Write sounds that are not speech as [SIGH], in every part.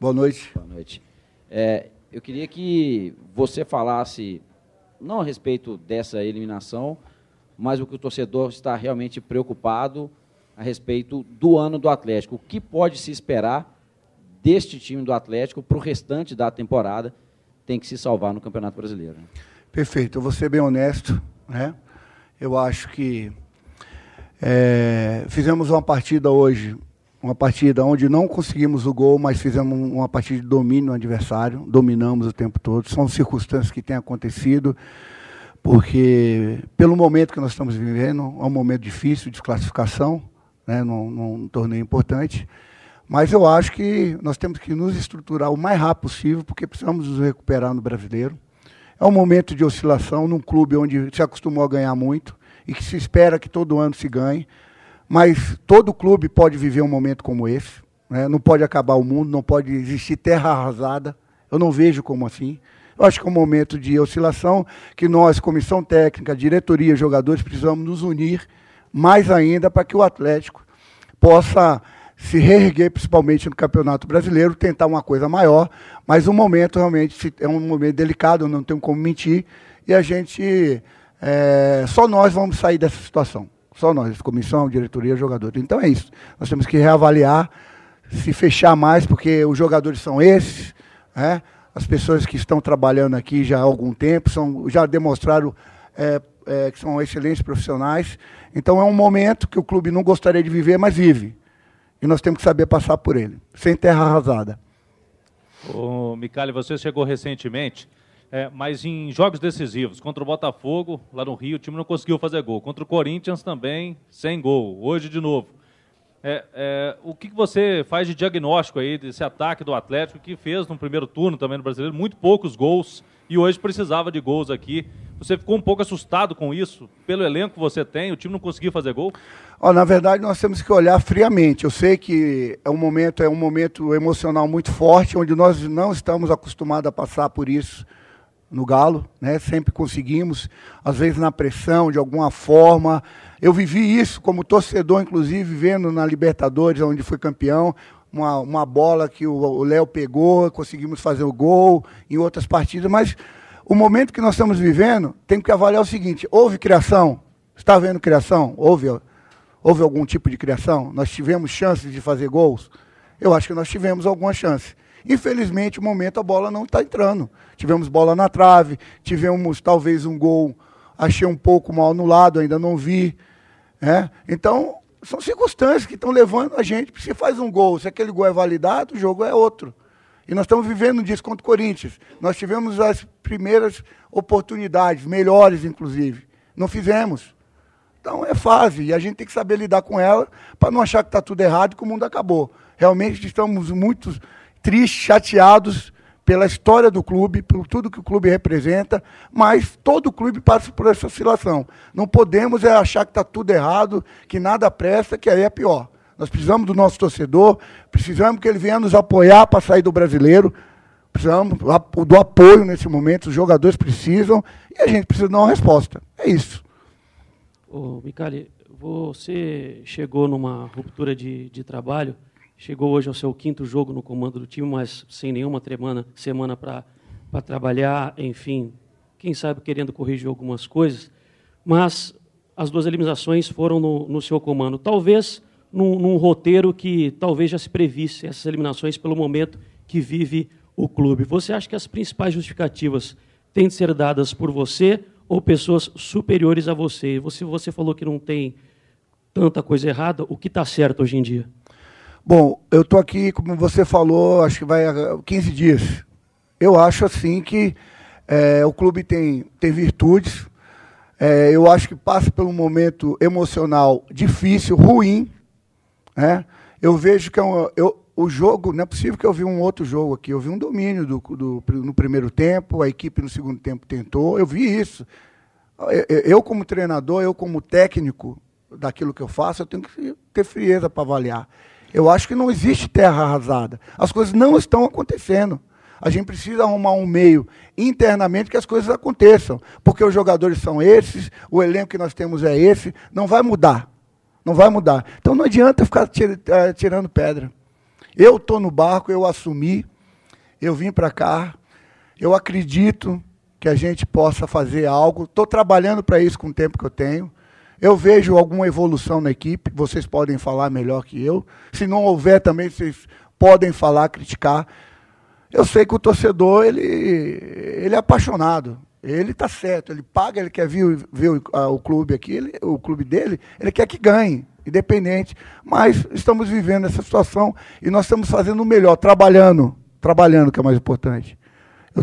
Boa noite. Boa noite. É, eu queria que você falasse, não a respeito dessa eliminação, mas o que o torcedor está realmente preocupado a respeito do ano do Atlético. O que pode se esperar deste time do Atlético para o restante da temporada? Tem que se salvar no Campeonato Brasileiro. Né? Perfeito. Eu vou ser bem honesto. Né? Eu acho que é, fizemos uma partida hoje uma partida onde não conseguimos o gol, mas fizemos uma partida de domínio no adversário, dominamos o tempo todo. São circunstâncias que têm acontecido, porque pelo momento que nós estamos vivendo, é um momento difícil de classificação, né, num, num torneio importante. Mas eu acho que nós temos que nos estruturar o mais rápido possível, porque precisamos nos recuperar no brasileiro. É um momento de oscilação num clube onde se acostumou a ganhar muito e que se espera que todo ano se ganhe. Mas todo clube pode viver um momento como esse. Né? Não pode acabar o mundo, não pode existir terra arrasada. Eu não vejo como assim. Eu acho que é um momento de oscilação que nós, comissão técnica, diretoria, jogadores, precisamos nos unir mais ainda para que o Atlético possa se reerguer, principalmente no Campeonato Brasileiro, tentar uma coisa maior, mas o momento realmente é um momento delicado, não tenho como mentir, e a gente, é, só nós vamos sair dessa situação. Só nós, comissão, diretoria, jogador. Então é isso. Nós temos que reavaliar, se fechar mais, porque os jogadores são esses, né? as pessoas que estão trabalhando aqui já há algum tempo, são, já demonstraram é, é, que são excelentes profissionais. Então é um momento que o clube não gostaria de viver, mas vive. E nós temos que saber passar por ele, sem terra arrasada. Ô, Micali, você chegou recentemente. É, mas em jogos decisivos, contra o Botafogo, lá no Rio, o time não conseguiu fazer gol. Contra o Corinthians também, sem gol. Hoje de novo. É, é, o que, você faz de diagnóstico aí desse ataque do Atlético que fez no primeiro turno também no brasileiro muito poucos gols e hoje precisava de gols aqui? Você ficou um pouco assustado com isso? Pelo elenco que você tem, o time não conseguiu fazer gol? Oh, na verdade, nós temos que olhar friamente. Eu sei que é um momento, é um momento emocional muito forte, onde nós não estamos acostumados a passar por isso no Galo, né? Sempre conseguimos, às vezes na pressão, de alguma forma. Eu vivi isso como torcedor, inclusive, vendo na Libertadores, onde foi campeão. Uma, uma bola que o Léo pegou, conseguimos fazer o gol em outras partidas, mas o momento que nós estamos vivendo tem que avaliar o seguinte: houve criação? Está havendo criação? Houve, houve algum tipo de criação? Nós tivemos chances de fazer gols? Eu acho que nós tivemos alguma chance. Infelizmente, o momento a bola não está entrando. Tivemos bola na trave, tivemos talvez um gol, achei um pouco mal no lado, ainda não vi. Né? Então, são circunstâncias que estão levando a gente. Se faz um gol, se aquele gol é validado, o jogo é outro. E nós estamos vivendo disso contra o Corinthians. Nós tivemos as primeiras oportunidades, melhores inclusive. Não fizemos. Então é fase e a gente tem que saber lidar com ela para não achar que está tudo errado e que o mundo acabou. Realmente estamos muitos tristes, chateados pela história do clube, por tudo que o clube representa, mas todo o clube passa por essa oscilação. Não podemos é achar que está tudo errado, que nada presta, que aí é pior. Nós precisamos do nosso torcedor, precisamos que ele venha nos apoiar para sair do brasileiro, precisamos do apoio nesse momento, os jogadores precisam e a gente precisa dar uma resposta. É isso. Ô, Micali, você chegou numa ruptura de, de trabalho chegou hoje ao seu quinto jogo no comando do time, mas sem nenhuma tremana, semana para trabalhar, enfim, quem sabe querendo corrigir algumas coisas, mas as duas eliminações foram no, no seu comando. Talvez num, num, roteiro que talvez já se previsse essas eliminações pelo momento que vive o clube. Você acha que as principais justificativas têm de ser dadas por você ou pessoas superiores a você? Você, você falou que não tem tanta coisa errada, o que está certo hoje em dia? Bom, eu estou aqui, como você falou, acho que vai 15 eh, dias. Eu acho assim que é, o clube tem, tem virtudes. É, eu acho que passa por um momento emocional difícil, ruim. Né? Eu vejo que é um, eu, o jogo, não é possível que eu vi um outro jogo aqui. Eu vi um domínio do, do, no primeiro tempo, a equipe no segundo tempo tentou. Eu vi isso. Eu, eu, como treinador, eu como técnico daquilo que eu faço, eu tenho que ter frieza para avaliar. Eu acho que não existe terra arrasada. As coisas não estão acontecendo. A gente precisa arrumar um meio internamente que as coisas aconteçam. Porque os jogadores são esses, o elenco que nós temos é esse, não vai mudar. Não vai mudar. Então não adianta ficar eh, tirando pedra. Eu estou no barco, eu assumi, eu vim para cá, eu acredito que a gente possa fazer algo. Estou trabalhando para isso com o tempo que eu tenho. Eu vejo alguma evolução na equipe, vocês podem falar melhor que eu. Se não houver também, vocês podem falar, criticar. Eu sei que o torcedor, ele, ele é apaixonado. Ele está certo, ele paga, ele quer ver, ver o, clube aqui, ele, o clube dele, ele quer que ganhe, independente. Mas estamos vivendo essa situação e nós estamos fazendo o melhor, trabalhando, trabalhando, que é mais importante.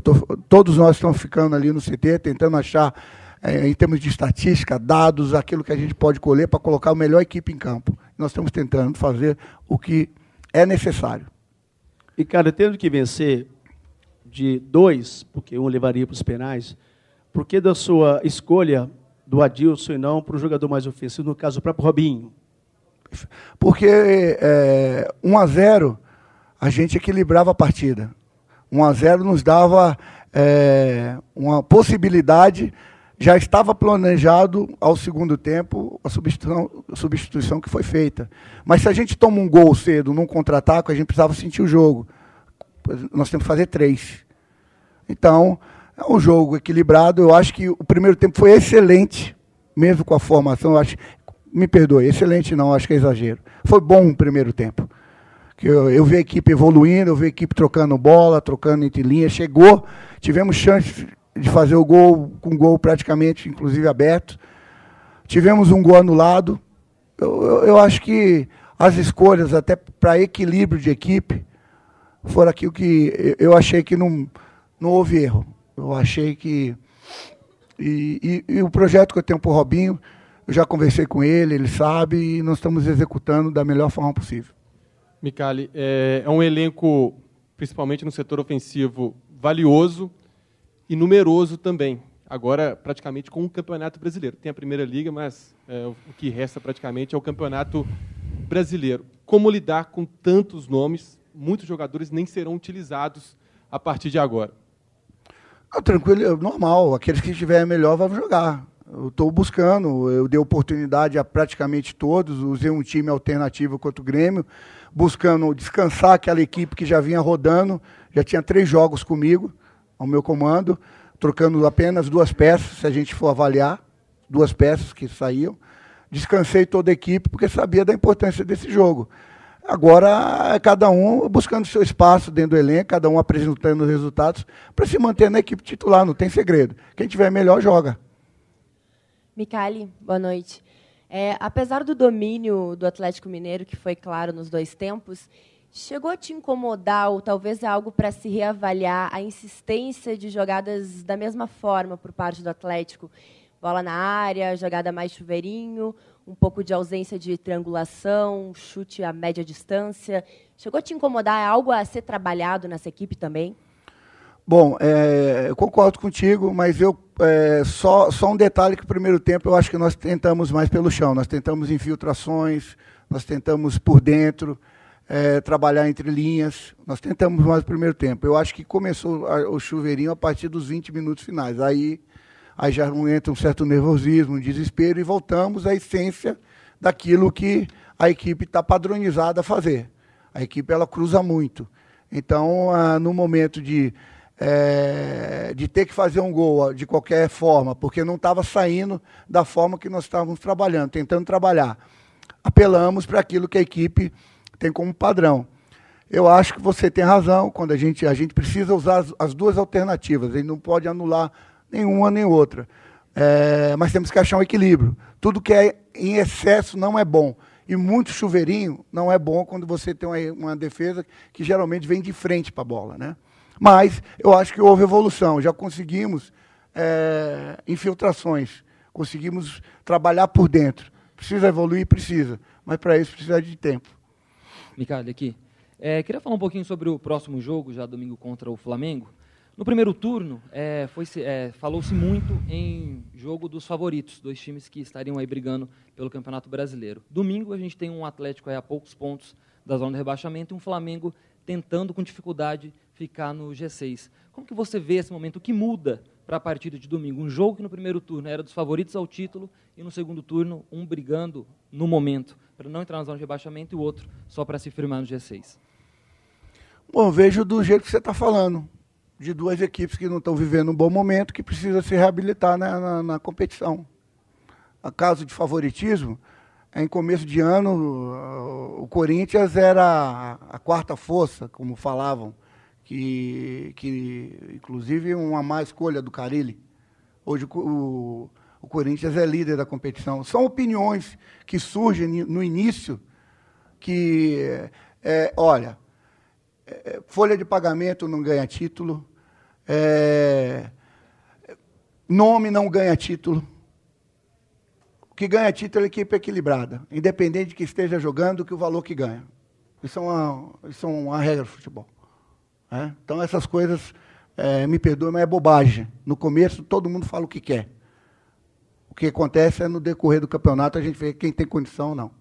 Tô, todos nós estamos ficando ali no CT, tentando achar é, em termos de estatística, dados, aquilo que a gente pode colher para colocar a melhor equipe em campo. Nós estamos tentando fazer o que é necessário. E, cara, tendo que vencer de dois, porque um levaria para os penais, por que da sua escolha do Adilson e não para o jogador mais ofensivo, no caso, o próprio Robinho? Porque 1 é, a 0 a gente equilibrava a partida. 1 a 0 nos dava é, uma possibilidade já estava planejado ao segundo tempo a substituição, a substituição, que foi feita. Mas se a gente toma um gol cedo num contra-ataque, a gente precisava sentir o jogo. Nós temos que fazer três. Então, é um jogo equilibrado. Eu acho que o primeiro tempo foi excelente, mesmo com a formação. Eu acho, me perdoe, excelente não, acho que é exagero. Foi bom o primeiro tempo. Eu, eu vi a equipe evoluindo, eu vi a equipe trocando bola, trocando entre linhas. Chegou, tivemos chances de fazer o gol com o gol praticamente, inclusive aberto. Tivemos um gol anulado. Eu, eu, eu acho que as escolhas, até para equilíbrio de equipe, foram aquilo que eu achei que não, não houve erro. Eu achei que. E, e, e o projeto que eu tenho para o Robinho, eu já conversei com ele, ele sabe, e nós estamos executando da melhor forma possível. Micali, é, é um elenco, principalmente no setor ofensivo, valioso e numeroso também. Agora, praticamente com o Campeonato Brasileiro. Tem a Primeira Liga, mas é, o que resta praticamente é o Campeonato Brasileiro. Como lidar com tantos nomes? Muitos jogadores nem serão utilizados a partir de agora. tranquilo, é normal. Aqueles que estiverem melhor vão jogar. Eu estou buscando, eu dei oportunidade a praticamente todos, usei um time alternativo contra o Grêmio, buscando descansar aquela equipe que já vinha rodando, já tinha três jogos comigo ao meu comando, trocando apenas duas peças, se a gente for avaliar, duas peças que saíam. Descansei toda a equipe porque sabia da importância desse jogo. Agora, é cada um buscando seu espaço dentro do elenco, cada um apresentando resultados para se manter na equipe titular, não tem segredo. Quem tiver melhor, joga. Micali, boa noite. É, apesar do domínio do Atlético Mineiro, que foi claro nos dois tempos, Chegou a te incomodar ou talvez algo para se reavaliar a insistência de jogadas da mesma forma por parte do Atlético? Bola na área, jogada mais chuveirinho, um pouco de ausência de triangulação, chute a média distância. Chegou a te incomodar? É algo a ser trabalhado nessa equipe também? Bom, é, eu concordo contigo, mas eu é, só, só um detalhe que o primeiro tempo eu acho que nós tentamos mais pelo chão. Nós tentamos infiltrações, nós tentamos por dentro é, trabalhar entre linhas. Nós tentamos mais o primeiro tempo. Eu acho que começou o chuveirinho a partir dos 20 minutos finais. Aí, aí já entra um certo nervosismo, um desespero e voltamos à essência daquilo que a equipe está padronizada a fazer. A equipe ela cruza muito. Então, ah, no momento de, é, de ter que fazer um gol de qualquer forma, porque não estava saindo da forma que nós estávamos trabalhando, tentando trabalhar, apelamos para aquilo que a equipe tem como padrão. Eu acho que você tem razão quando a gente, a gente precisa usar as, as duas alternativas. A gente não pode anular nenhuma nem outra. É, mas temos que achar um equilíbrio. Tudo que é em excesso não é bom. E muito chuveirinho não é bom quando você tem uma, uma defesa que geralmente vem de frente para a bola. Né? Mas eu acho que houve evolução. Já conseguimos é, infiltrações, conseguimos trabalhar por dentro. Precisa evoluir? Precisa. Mas para isso precisa de tempo. Micali aqui. É, queria falar um pouquinho sobre o próximo jogo, já domingo contra o Flamengo. No primeiro turno, é, é, falou-se muito em jogo dos favoritos, dois times que estariam aí brigando pelo Campeonato Brasileiro. Domingo a gente tem um Atlético a poucos pontos da zona de rebaixamento e um Flamengo tentando com dificuldade ficar no G6. Como que você vê esse momento? O que muda para a partida de domingo. Um jogo que no primeiro turno era dos favoritos ao título e no segundo turno um brigando no momento para não entrar na zona de rebaixamento e o outro só para se firmar no G6. Bom, vejo do jeito que você está falando, de duas equipes que não estão vivendo um bom momento, que precisa se reabilitar na, na, na competição. A caso de favoritismo, é em começo de ano, o Corinthians era a quarta força, como falavam que, que inclusive uma má escolha do Carilli. Hoje o, o Corinthians é líder da competição. São opiniões que surgem no início que, é, olha, é, é, folha de pagamento não ganha título, é, nome não ganha título. O que ganha título é equipe equilibrada, independente de que esteja jogando, que o valor que ganha. Isso é uma, isso é uma regra do futebol. Né? Então, essas coisas, é, me perdoe, mas é bobagem. No começo, todo mundo fala o que quer. O que acontece é, no decorrer do campeonato, a gente vê quem tem condição ou não.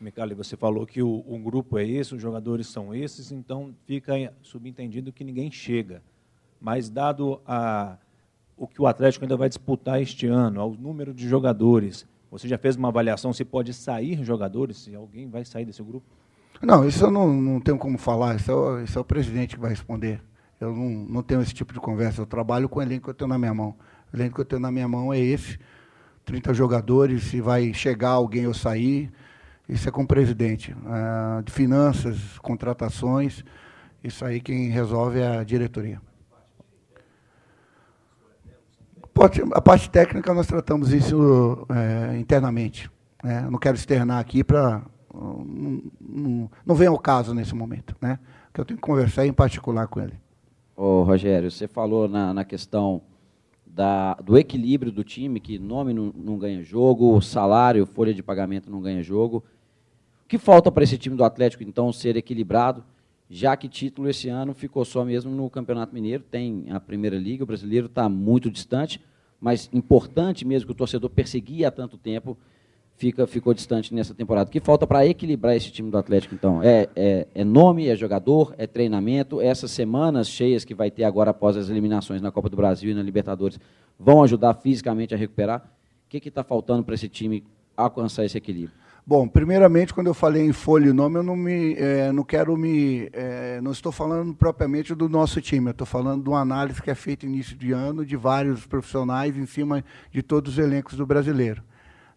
Micali, você falou que o, um grupo é esse, os jogadores são esses, então fica subentendido que ninguém chega. Mas, dado a, o que o Atlético ainda vai disputar este ano, ao número de jogadores, você já fez uma avaliação se pode sair jogadores, se alguém vai sair desse grupo? Não, isso eu não, não tenho como falar, isso é, é o presidente que vai responder. Eu não, não tenho esse tipo de conversa, eu trabalho com o elenco que eu tenho na minha mão. O elenco que eu tenho na minha mão é esse, 30 jogadores, se vai chegar alguém ou sair, isso é com o presidente. Ah, de finanças, contratações, isso aí quem resolve é a diretoria. A parte técnica nós tratamos isso é, internamente. Né? Não quero externar aqui para não, não, vem ao caso nesse momento, né? Que eu tenho que conversar em particular com ele. Ô, Rogério, você falou na, na questão da, do equilíbrio do time, que nome não, não ganha jogo, salário, folha de pagamento não ganha jogo. O que falta para esse time do Atlético, então, ser equilibrado, já que título esse ano ficou só mesmo no Campeonato Mineiro, tem a Primeira Liga, o brasileiro está muito distante, mas importante mesmo que o torcedor perseguia há tanto tempo fica, ficou distante nessa temporada. O que falta para equilibrar esse time do Atlético, então? É, é, é, nome, é jogador, é treinamento. Essas semanas cheias que vai ter agora após as eliminações na Copa do Brasil e na Libertadores vão ajudar fisicamente a recuperar? O que está faltando para esse time alcançar esse equilíbrio? Bom, primeiramente, quando eu falei em folha e nome, eu não, me, é, não quero me. É, não estou falando propriamente do nosso time, eu estou falando de uma análise que é feita início de ano de vários profissionais em cima de todos os elencos do brasileiro.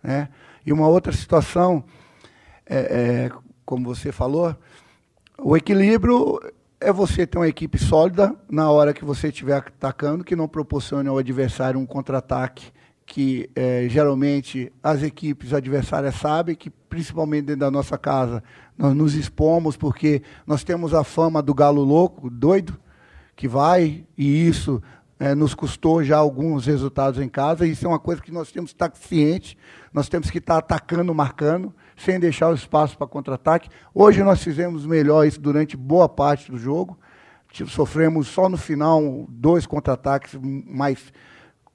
Né? E uma outra situação, é, é, como você falou, o equilíbrio é você ter uma equipe sólida na hora que você estiver atacando, que não proporcione ao adversário um contra-ataque, que é, geralmente as equipes adversárias sabem que, principalmente dentro da nossa casa, nós nos expomos porque nós temos a fama do galo louco, doido, que vai, e isso é, nos custou já alguns resultados em casa, e isso é uma coisa que nós temos que estar cientes, nós temos que estar atacando, marcando, sem deixar o espaço para contra-ataque. Hoje nós fizemos melhor isso durante boa parte do jogo, tipo, sofremos só no final dois contra-ataques mais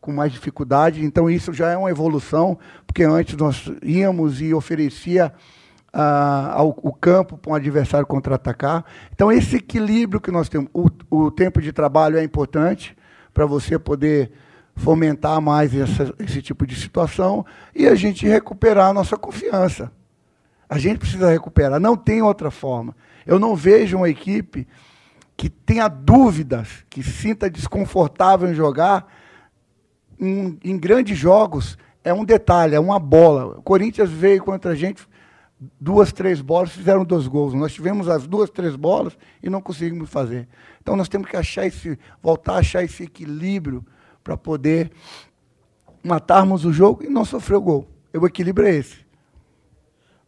com mais dificuldade, então isso já é uma evolução, porque antes nós íamos e oferecia ah, ao, o campo para um adversário contra-atacar. Então, esse equilíbrio que nós temos, o, o tempo de trabalho é importante, para você poder fomentar mais essa, esse tipo de situação e a gente recuperar a nossa confiança. A gente precisa recuperar, não tem outra forma. Eu não vejo uma equipe que tenha dúvidas, que sinta desconfortável em jogar em, em grandes jogos. É um detalhe, é uma bola. O Corinthians veio contra a gente duas, três bolas, fizeram dois gols. Nós tivemos as duas, três bolas e não conseguimos fazer. Então nós temos que achar esse, voltar a achar esse equilíbrio para poder matarmos o jogo e não sofrer o gol. O equilíbrio é esse.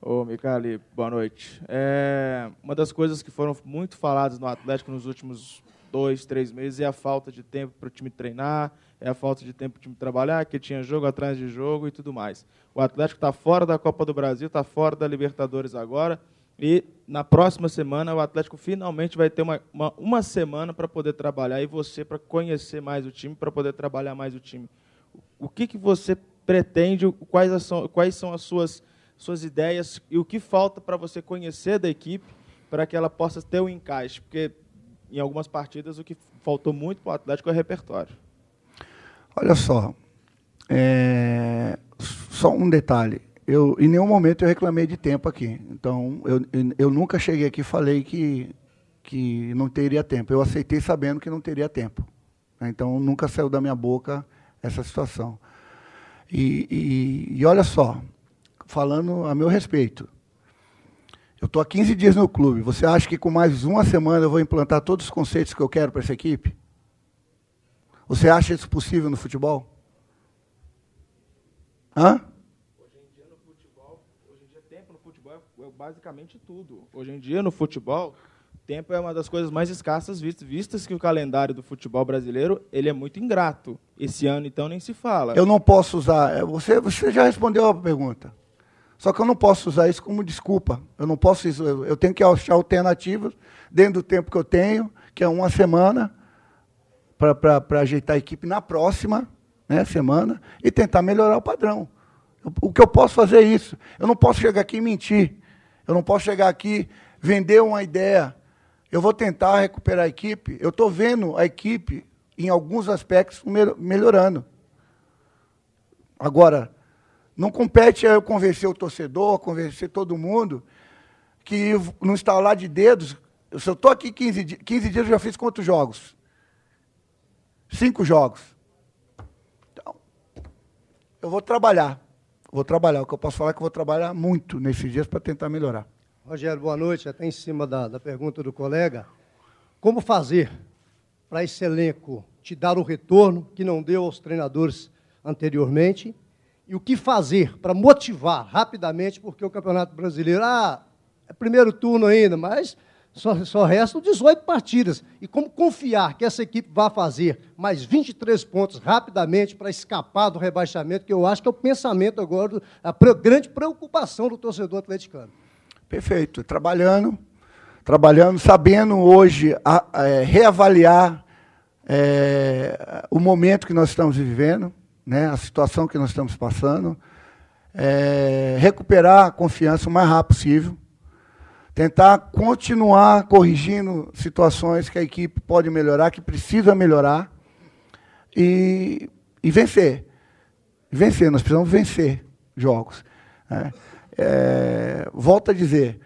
Ô, Micali, boa noite. É, uma das coisas que foram muito faladas no Atlético nos últimos dois, três meses é a falta de tempo para o time treinar, é a falta de tempo de trabalhar, que tinha jogo atrás de jogo e tudo mais. O Atlético está fora da Copa do Brasil, está fora da Libertadores agora. E na próxima semana o Atlético finalmente vai ter uma, uma, uma semana para poder trabalhar e você para conhecer mais o time, para poder trabalhar mais o time. O que, que você pretende, quais são, quais são as suas, suas ideias e o que falta para você conhecer da equipe para que ela possa ter um encaixe? Porque em algumas partidas o que faltou muito para o Atlético é repertório. Olha só, é, só um detalhe. Eu, em nenhum momento eu reclamei de tempo aqui. Então, eu, eu nunca cheguei aqui e falei que, que não teria tempo. Eu aceitei sabendo que não teria tempo. Né? Então, nunca saiu da minha boca essa situação. E, e, e olha só, falando a meu respeito, eu estou há 15 dias no clube. Você acha que com mais uma semana eu vou implantar todos os conceitos que eu quero para essa equipe? Você acha isso possível no futebol? Hã? Hoje em dia no futebol, hoje em dia tempo no futebol é, é basicamente tudo. Hoje em dia no futebol, tempo é uma das coisas mais escassas vistas, vistas que o calendário do futebol brasileiro, ele é muito ingrato. Esse ano então nem se fala. Eu não posso usar, é, você, você já respondeu a pergunta. Só que eu não posso usar isso como desculpa. Eu não posso eu tenho que achar alternativas dentro do tempo que eu tenho, que é uma semana para ajeitar a equipe na próxima né, semana e tentar melhorar o padrão. O que eu posso fazer é isso. Eu não posso chegar aqui e mentir. Eu não posso chegar aqui vender uma ideia. Eu vou tentar recuperar a equipe. Eu estou vendo a equipe, em alguns aspectos, melhorando. Agora, não compete eu convencer o torcedor, convencer todo mundo, que não está lá de dedos. Se eu estou aqui 15, 15 dias, eu já fiz quantos jogos? Cinco jogos. Então, eu vou trabalhar. Vou trabalhar. O que eu posso falar é que eu vou trabalhar muito nesses dias para tentar melhorar. Rogério, boa noite. Até em cima da, da pergunta do colega. Como fazer para esse elenco te dar o retorno que não deu aos treinadores anteriormente? E o que fazer para motivar rapidamente, porque o Campeonato Brasileiro, ah, é primeiro turno ainda, mas só, só restam 18 partidas. E como confiar que essa equipe vai fazer mais 23 pontos rapidamente para escapar do rebaixamento, que eu acho que é o pensamento agora, a grande preocupação do torcedor atleticano. Perfeito. Trabalhando, trabalhando, sabendo hoje a, a, é, reavaliar é, o momento que nós estamos vivendo, né, a situação que nós estamos passando, é, recuperar a confiança o mais rápido possível tentar continuar corrigindo situações que a equipe pode melhorar, que precisa melhorar e, e vencer. Vencer, nós precisamos vencer jogos. Né? É, volto a dizer,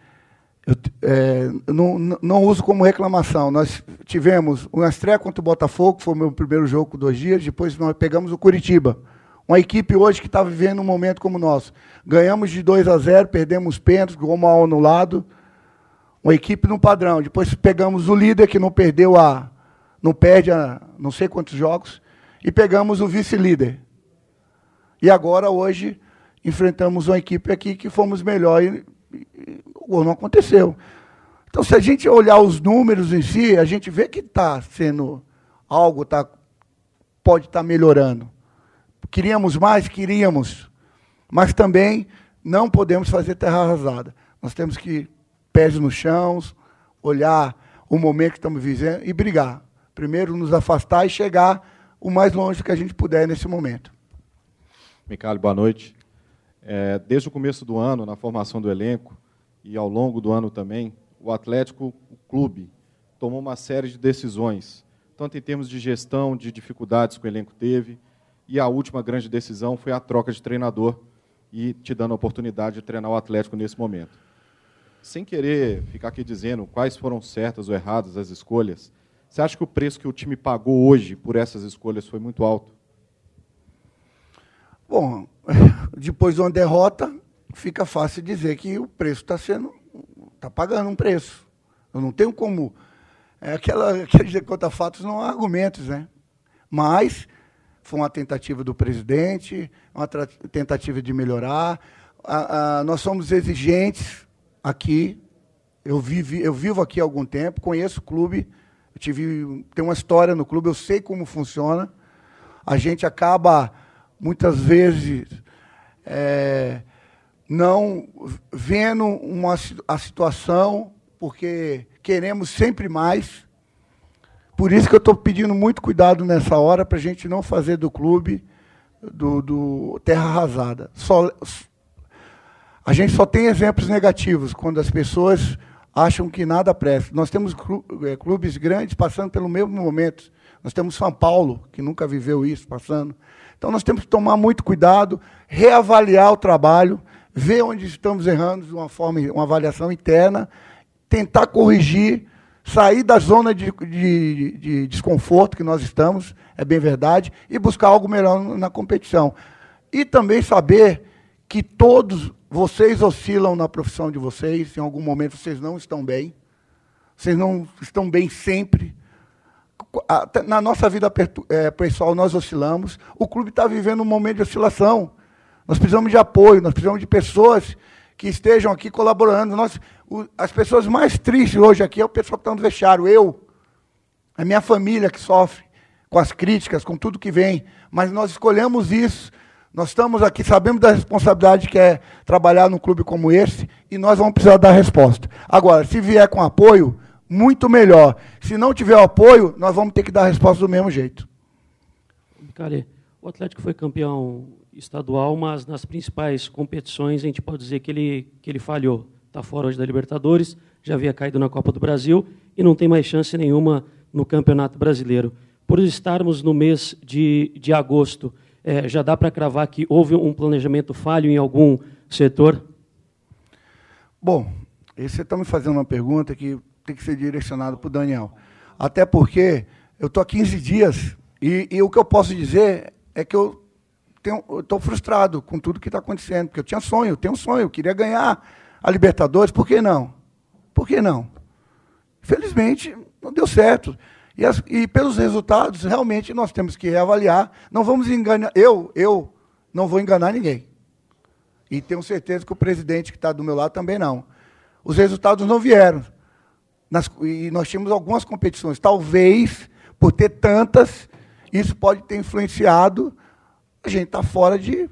eu, é, não, não, uso como reclamação. Nós tivemos uma estreia contra o Botafogo, foi o meu primeiro jogo com dois dias, depois nós pegamos o Curitiba. Uma equipe hoje que está vivendo um momento como o nosso. Ganhamos de 2 a 0, perdemos pênalti, gol mal anulado uma equipe no padrão. Depois pegamos o líder que não perdeu a. não perde a não sei quantos jogos. E pegamos o vice-líder. E agora, hoje, enfrentamos uma equipe aqui que fomos melhor e, e o gol não aconteceu. Então, se a gente olhar os números em si, a gente vê que está sendo algo, tá, pode estar tá melhorando. Queríamos mais? Queríamos. Mas também não podemos fazer terra arrasada. Nós temos que pés no chão, olhar o momento que estamos vivendo e brigar. Primeiro, nos afastar e chegar o mais longe que a gente puder nesse momento. Micalho, boa noite. É, desde o começo do ano, na formação do elenco e ao longo do ano também, o Atlético, o clube, tomou uma série de decisões, tanto em termos de gestão, de dificuldades que o elenco teve, e a última grande decisão foi a troca de treinador e te dando a oportunidade de treinar o Atlético nesse momento sem querer ficar aqui dizendo quais foram certas ou erradas as escolhas, você acha que o preço que o time pagou hoje por essas escolhas foi muito alto? Bom, [LAUGHS] depois de uma derrota, fica fácil dizer que o preço está sendo. está pagando um preço. Eu não tenho como. É aquela, dizer [LAUGHS] conta fatos não há argumentos, né? Mas foi uma tentativa do presidente, uma tentativa de melhorar. A, a, nós somos exigentes aqui, eu, eu vivo aqui há algum tempo, conheço o clube, eu tive, tenho uma história no clube, eu sei como funciona. A gente acaba, muitas vezes, é, não vendo uma, a situação, porque queremos sempre mais. Por isso que eu estou pedindo muito cuidado nessa hora para a gente não fazer do clube do, do terra arrasada. Só, a gente só tem exemplos negativos quando as pessoas acham que nada presta. Nós temos é, clubes grandes passando pelo mesmo momento. Nós temos São Paulo, que nunca viveu isso passando. Então nós temos que tomar muito cuidado, reavaliar o trabalho, ver onde estamos errando de uma forma, uma avaliação interna, tentar corrigir, sair da zona de, de, de desconforto que nós estamos, é bem verdade, e buscar algo melhor na competição. E também saber que todos vocês oscilam na profissão de vocês, em algum momento vocês não estão bem, vocês não estão bem sempre. Na nossa vida é, pessoal, nós oscilamos. O clube está vivendo um momento de oscilação. Nós precisamos de apoio, nós precisamos de pessoas que estejam aqui colaborando. Nós, as pessoas mais tristes hoje aqui é o pessoal que está no vestiário, eu, a minha família que sofre com as críticas, com tudo que vem. Mas nós escolhemos isso nós estamos aqui, sabemos da responsabilidade que é trabalhar num clube como esse e nós vamos precisar dar resposta. Agora, se vier com apoio, muito melhor. Se não tiver apoio, nós vamos ter que dar resposta do mesmo jeito. Micale, o Atlético foi campeão estadual, mas nas principais competições a gente pode dizer que ele, que ele falhou. Está fora hoje da Libertadores, já havia caído na Copa do Brasil e não tem mais chance nenhuma no Campeonato Brasileiro. Por estarmos no mês de, de agosto, é, já dá para cravar que houve um planejamento falho em algum setor? Bom, você está me fazendo uma pergunta que tem que ser direcionada para o Daniel. Até porque eu estou há 15 dias e, e, o que eu posso dizer é que eu estou frustrado com tudo que está acontecendo, porque eu tinha sonho, eu tenho um sonho, eu queria ganhar a Libertadores, por que não? Por que não? Felizmente, não deu certo. E, as, e pelos resultados, realmente, nós temos que reavaliar. Não vamos enganar. Eu, eu não vou enganar ninguém. E tenho certeza que o presidente que está do meu lado também não. Os resultados não vieram. Nas, e nós tínhamos algumas competições. Talvez, por ter tantas, isso pode ter influenciado. A gente está fora de,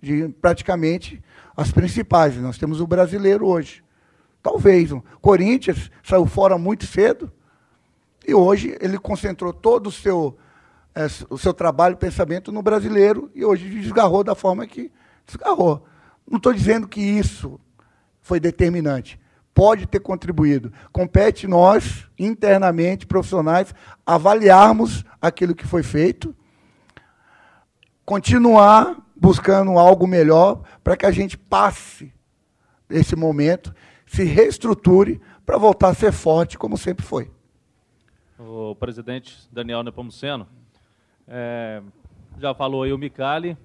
de praticamente as principais. Nós temos o brasileiro hoje. Talvez. O Corinthians saiu fora muito cedo. E hoje ele concentrou todo o seu, é, o seu trabalho, pensamento no brasileiro e hoje desgarrou da forma que desgarrou. Não estou dizendo que isso foi determinante. Pode ter contribuído. Compete nós, internamente, profissionais, avaliarmos aquilo que foi feito, continuar buscando algo melhor para que a gente passe esse momento, se reestruture para voltar a ser forte como sempre foi o presidente Daniel Nepomuceno. É, já falou aí o Micali,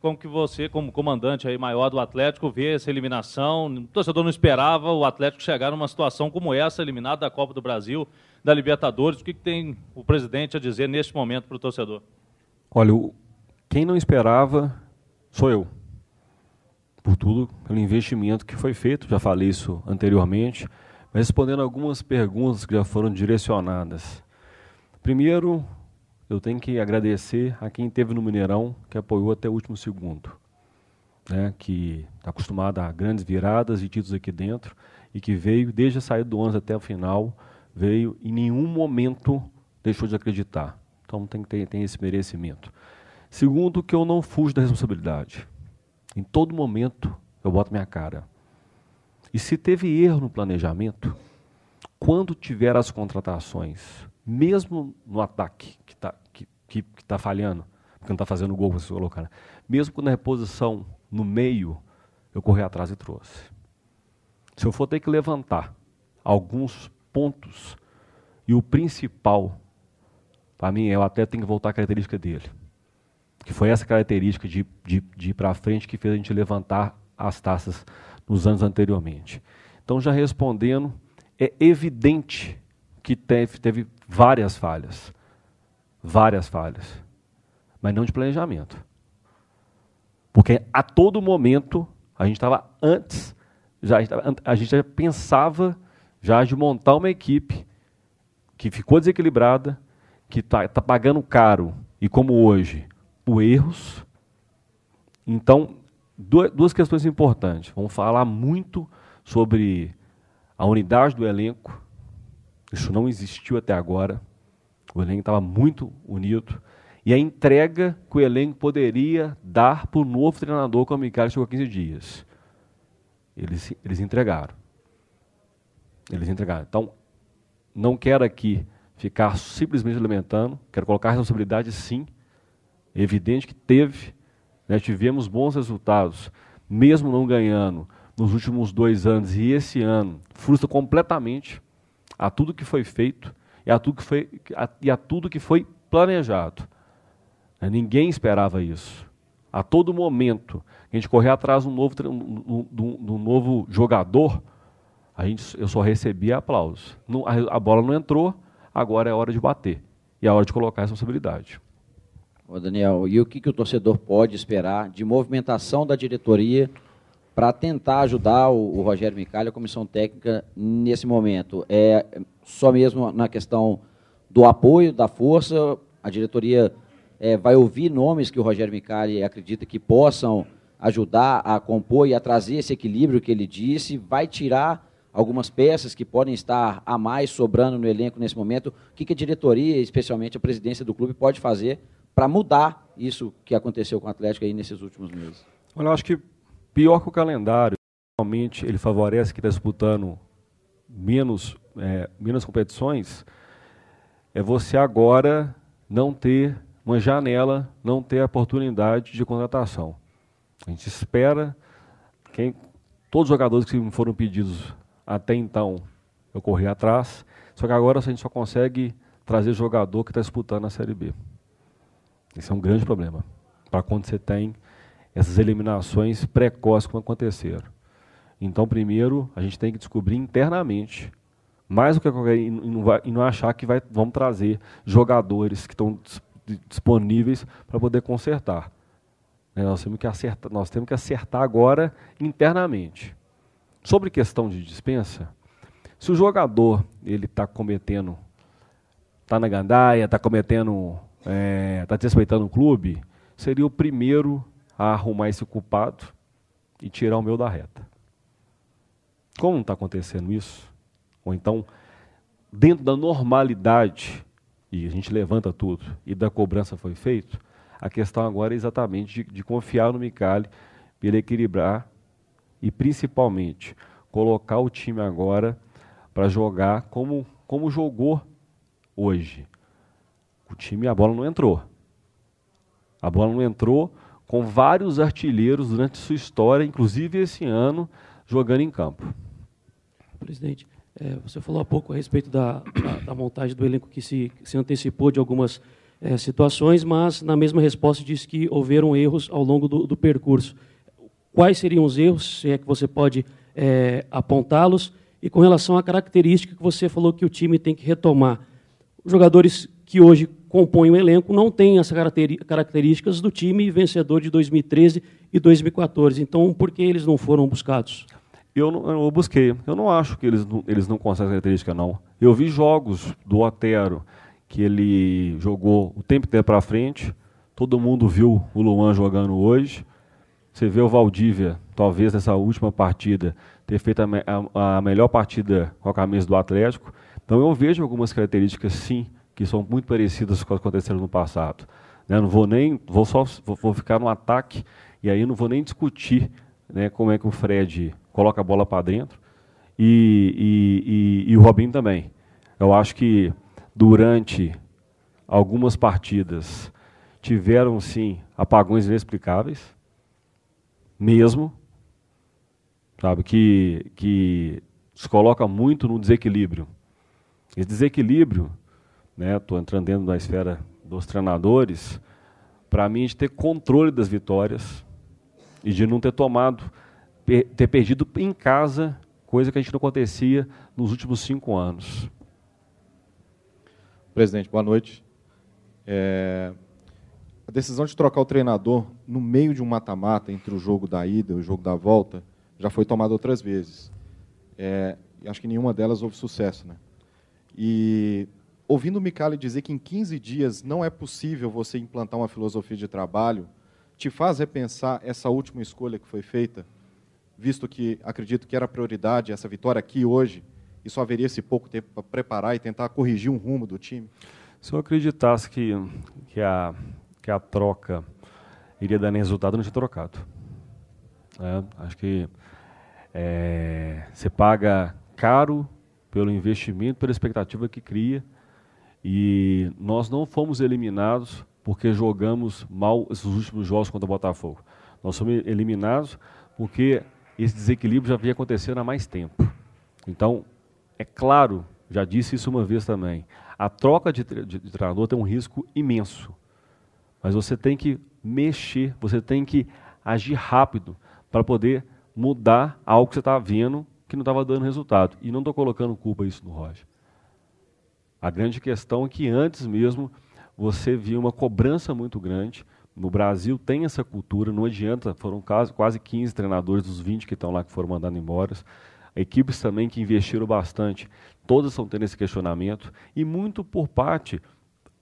como que você, como comandante aí maior do Atlético, vê essa eliminação? O torcedor não esperava o Atlético chegar numa situação como essa, eliminado da Copa do Brasil, da Libertadores. O que, que tem o presidente a dizer neste momento para o torcedor? Olha, quem não esperava sou eu. Por tudo, pelo investimento que foi feito, já falei isso anteriormente respondendo algumas perguntas que já foram direcionadas. Primeiro, eu tenho que agradecer a quem esteve no Mineirão, que apoiou até o último segundo, né, que está acostumado a grandes viradas e títulos aqui dentro, e que veio, desde a saída do ano até o final, veio em nenhum momento deixou de acreditar. Então tem que ter tem esse merecimento. Segundo, que eu não fujo da responsabilidade. Em todo momento eu boto minha cara. E se teve erro no planejamento, quando tiver as contratações, mesmo no ataque que está que, que, que tá falhando, porque não está fazendo gol, você colocar, né? mesmo a reposição no meio, eu corri atrás e trouxe. Se eu for ter que levantar alguns pontos, e o principal, para mim, eu até tenho que voltar à característica dele, que foi essa característica de, de, de ir para frente que fez a gente levantar as taças nos anos anteriormente. Então, já respondendo, é evidente que teve, teve várias falhas. Várias falhas. Mas não de planejamento. Porque a todo momento, a gente estava antes, já, a gente já pensava já de montar uma equipe que ficou desequilibrada, que está tá pagando caro, e como hoje, por erros. Então, duas questões importantes. Vamos falar muito sobre a unidade do elenco. Isso não existiu até agora. O elenco estava muito unido. E a entrega que o elenco poderia dar para o novo treinador quando é o Micali chegou a 15 dias. Eles, eles entregaram. Eles entregaram. Então, não quero aqui ficar simplesmente lamentando. quero colocar responsabilidade sim. É evidente que teve, né? Tivemos bons resultados, mesmo não ganhando, nos últimos dois anos e esse ano, frustra completamente a tudo que foi feito e a tudo que foi, a, e a tudo que foi planejado. Né? Ninguém esperava isso. A todo momento, a gente correr atrás de um novo, um, um novo jogador, a gente, eu só recebia aplausos. A bola não entrou, agora é hora de bater. E é hora de colocar a responsabilidade. Ô Daniel, e o que, que o torcedor pode esperar de movimentação da diretoria para tentar ajudar o, o Rogério Micalha, a comissão técnica, nesse momento? É só mesmo na questão do apoio, da força, a diretoria é, vai ouvir nomes que o Rogério Micali acredita que possam ajudar a compor e a trazer esse equilíbrio que ele disse, vai tirar algumas peças que podem estar a mais sobrando no elenco nesse momento. O que, que a diretoria, especialmente a presidência do clube, pode fazer para mudar isso que aconteceu com o Atlético aí nesses últimos meses? Olha, eu acho que pior que o calendário, realmente ele favorece que está disputando menos, é, menos competições, é você agora não ter uma janela, não ter a oportunidade de contratação. A gente espera quem todos os jogadores que foram pedidos até então, eu corri atrás, só que agora a gente só consegue trazer jogador que está disputando a Série B. Isso é um grande problema. Para quando você tem essas eliminações precoces como aconteceram. Então, primeiro, a gente tem que descobrir internamente, mais do que qualquer, e não, vai, e não achar que vai, vamos trazer jogadores que estão disponíveis para poder consertar. Né, nós temos, que acertar, nós temos que acertar agora internamente. Sobre questão de dispensa, se o jogador ele está cometendo, está na gandaia, está cometendo está é, tá desrespeitando o clube, seria o primeiro a arrumar esse culpado e tirar o meu da reta. Como não está acontecendo isso? Ou então, dentro da normalidade, e a gente levanta tudo, e da cobrança foi feito, a questão agora é exatamente de, de confiar no Micali, para ele equilibrar e, principalmente, colocar o time agora para jogar como, como jogou hoje o time a bola não entrou. A bola não entrou com vários artilheiros durante sua história, inclusive esse ano, jogando em campo. Presidente, é, você falou há pouco a respeito da, da, da montagem do elenco que se, se antecipou de algumas é, situações, mas na mesma resposta disse que houveram erros ao longo do, do percurso. Quais seriam os erros, se é que você pode é, apontá-los? E com relação à característica que você falou que o time tem que retomar, jogadores que hoje compõe o elenco não tem as características do time vencedor de 2013 e 2014. Então, por que eles não foram buscados? Eu, não, eu busquei. Eu não acho que eles, eles não conseguem característica, não. Eu vi jogos do Otero, que ele jogou o tempo inteiro para frente. Todo mundo viu o Luan jogando hoje. Você vê o Valdívia, talvez nessa última partida, ter feito a, a, a melhor partida com a camisa do Atlético. Então eu vejo algumas características, sim, que são muito parecidas com as que aconteceram no passado. Né? Não vou nem, vou só, vou, ficar no ataque e aí não vou nem discutir né, como é que o Fred coloca a bola para dentro e, e, e, e o Robinho também. Eu acho que durante algumas partidas tiveram sim apagões inexplicáveis, mesmo, sabe, que, que se coloca muito no desequilíbrio. Esse desequilíbrio né? Estou entrando dentro da esfera dos treinadores. Para mim, de ter controle das vitórias e de não ter tomado, ter perdido em casa, coisa que a gente não acontecia nos últimos cinco anos. Presidente, boa noite. É... A decisão de trocar o treinador no meio de um mata-mata, entre o jogo da ida e o jogo da volta, já foi tomada outras vezes. É, acho que nenhuma delas houve sucesso. Né? E ouvindo o Micali dizer que em 15 dias não é possível você implantar uma filosofia de trabalho, te faz repensar essa última escolha que foi feita, visto que acredito que era prioridade essa vitória aqui hoje, e só haveria esse pouco tempo para preparar e tentar corrigir um rumo do time? Se eu acreditasse que, que, a, que a troca iria dar resultado, eu não tinha trocado. É, acho que é, você paga caro pelo investimento, pela expectativa que cria, e nós não fomos eliminados porque jogamos mal esses últimos jogos contra o Botafogo. Nós fomos eliminados porque esse desequilíbrio já vinha acontecendo há mais tempo. Então, é claro, já disse isso uma vez também, a troca de, de, de treinador tem um risco imenso. Mas você tem que mexer, você tem que agir rápido para poder mudar algo que você está vendo que não estava dando resultado. E não estou colocando culpa isso no Roger. A grande questão é que antes mesmo você via uma cobrança muito grande. No Brasil tem essa cultura, não adianta, foram quase 15 treinadores dos 20 que estão lá que foram mandando embora. Equipes também que investiram bastante, todas estão tendo esse questionamento, e muito por parte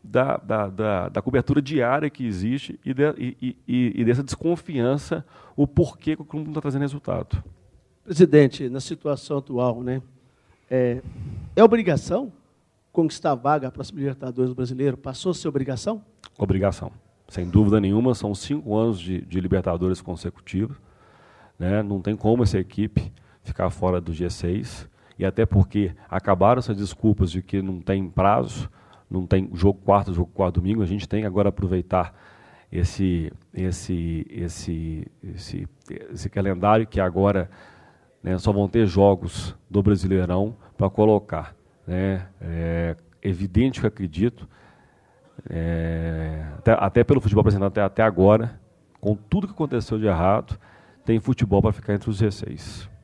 da, da, da, da cobertura diária que existe e, de, e, e, e dessa desconfiança, o porquê que o clube não está trazendo resultado. Presidente, na situação atual, né, é, é obrigação conquistar a vaga para a Libertadores brasileiro, passou a ser obrigação? Obrigação. Sem dúvida nenhuma, são cinco anos de, de Libertadores consecutivos. Né? Não tem como essa equipe ficar fora do G6. E até porque acabaram essas desculpas de que não tem prazo, não tem jogo quarto, jogo quarto domingo. A gente tem que agora aproveitar esse, esse, esse, esse, esse calendário que agora né, só vão ter jogos do Brasileirão para colocar né? É evidente que acredito, é, até, até, pelo futebol apresentado até, até agora, com tudo que aconteceu de errado, tem futebol para ficar entre os 16.